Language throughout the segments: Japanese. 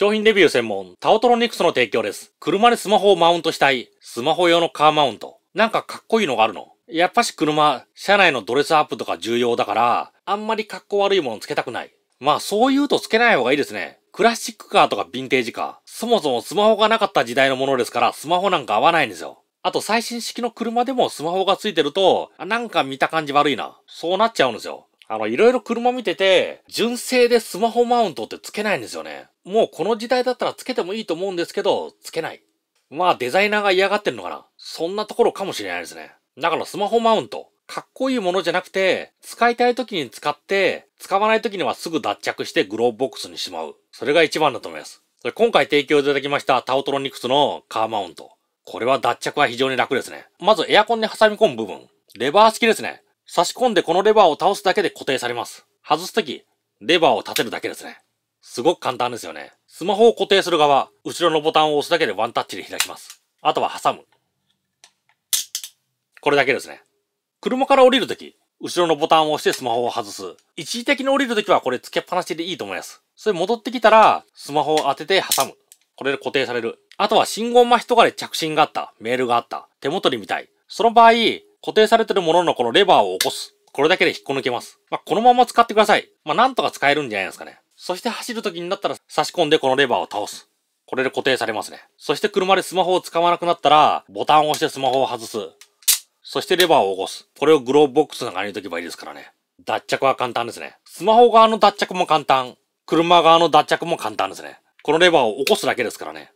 商品レビュー専門、タオトロニクスの提供です。車にスマホをマウントしたい。スマホ用のカーマウント。なんかかっこいいのがあるのやっぱし車、車内のドレスアップとか重要だから、あんまりかっこ悪いものつけたくない。まあそう言うとつけない方がいいですね。クラシックカーとかヴィンテージカー。そもそもスマホがなかった時代のものですから、スマホなんか合わないんですよ。あと最新式の車でもスマホがついてると、なんか見た感じ悪いな。そうなっちゃうんですよ。あの、いろいろ車見てて、純正でスマホマウントってつけないんですよね。もうこの時代だったらつけてもいいと思うんですけど、つけない。まあデザイナーが嫌がってるのかな。そんなところかもしれないですね。だからスマホマウント。かっこいいものじゃなくて、使いたい時に使って、使わない時にはすぐ脱着してグローブボックスにしまう。それが一番だと思います。それ今回提供いただきましたタオトロニクスのカーマウント。これは脱着は非常に楽ですね。まずエアコンに挟み込む部分。レバー式ですね。差し込んでこのレバーを倒すだけで固定されます。外すとき、レバーを立てるだけですね。すごく簡単ですよね。スマホを固定する側、後ろのボタンを押すだけでワンタッチで開きます。あとは挟む。これだけですね。車から降りるとき、後ろのボタンを押してスマホを外す。一時的に降りるときはこれつけっぱなしでいいと思います。それ戻ってきたら、スマホを当てて挟む。これで固定される。あとは信号待ちとかで着信があった、メールがあった、手元に見たい。その場合、固定されてるもののこのレバーを起こす。これだけで引っこ抜けます。まあ、このまま使ってください。まあ、なんとか使えるんじゃないですかね。そして走る時になったら差し込んでこのレバーを倒す。これで固定されますね。そして車でスマホを使わなくなったら、ボタンを押してスマホを外す。そしてレバーを起こす。これをグローブボックスの中に入れとけばいいですからね。脱着は簡単ですね。スマホ側の脱着も簡単。車側の脱着も簡単ですね。このレバーを起こすだけですからね。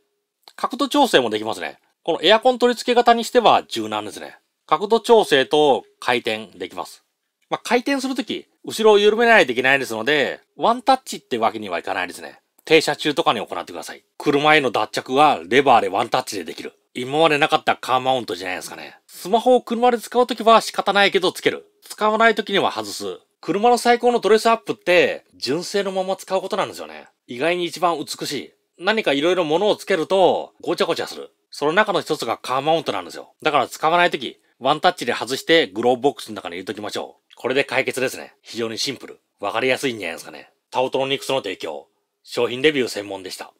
角度調整もできますね。このエアコン取り付け型にしては柔軟ですね。角度調整と回転できます。まあ、回転するとき、後ろを緩めないといけないですので、ワンタッチってわけにはいかないですね。停車中とかに行ってください。車への脱着はレバーでワンタッチでできる。今までなかったカーマウントじゃないですかね。スマホを車で使うときは仕方ないけどつける。使わないときには外す。車の最高のドレスアップって、純正のまま使うことなんですよね。意外に一番美しい。何か色々物をつけると、ごちゃごちゃする。その中の一つがカーマウントなんですよ。だから使わないとき、ワンタッチで外してグローブボックスの中に入れときましょう。これで解決ですね。非常にシンプル。わかりやすいんじゃないですかね。タオトロニクスの提供。商品レビュー専門でした。